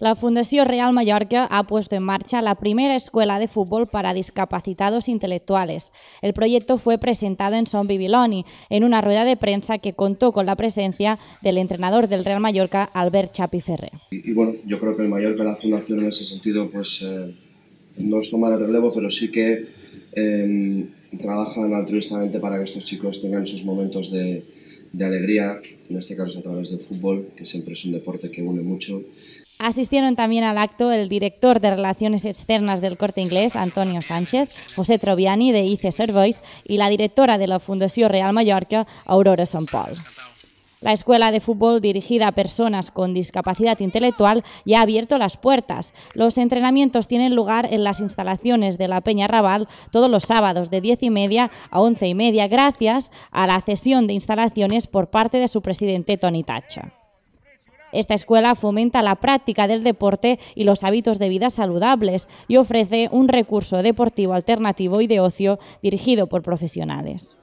La Fundación Real Mallorca ha puesto en marcha la primera escuela de fútbol para discapacitados intelectuales. El proyecto fue presentado en Son Bibiloni, en una rueda de prensa que contó con la presencia del entrenador del Real Mallorca, Albert Chapiferre. Y, y bueno, yo creo que el Mallorca, la Fundación en ese sentido, pues eh, no es tomar el relevo, pero sí que em, trabajan altruistamente para que estos chicos tengan sus momentos de, alegría, en este caso a través del fútbol, que siempre es un deporte que une mucho Asistieron también al acto el director de Relaciones Externas del Corte Inglés, Antonio Sánchez, José Troviani, de ICE Servois y la directora de la Fundación Real Mallorca, Aurora San La escuela de fútbol dirigida a personas con discapacidad intelectual ya ha abierto las puertas. Los entrenamientos tienen lugar en las instalaciones de la Peña Raval todos los sábados de 10 y media a 11 y media gracias a la cesión de instalaciones por parte de su presidente Tony Tacha. Esta escuela fomenta la práctica del deporte y los hábitos de vida saludables y ofrece un recurso deportivo alternativo y de ocio dirigido por profesionales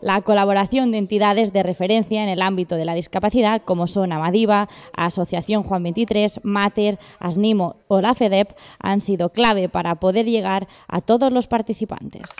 la colaboración de entidades de referencia en el ámbito de la discapacidad, como son Amadiva, Asociación Juan 23, Mater, Asnimo o la FEDEP, han sido clave para poder llegar a todos los participantes.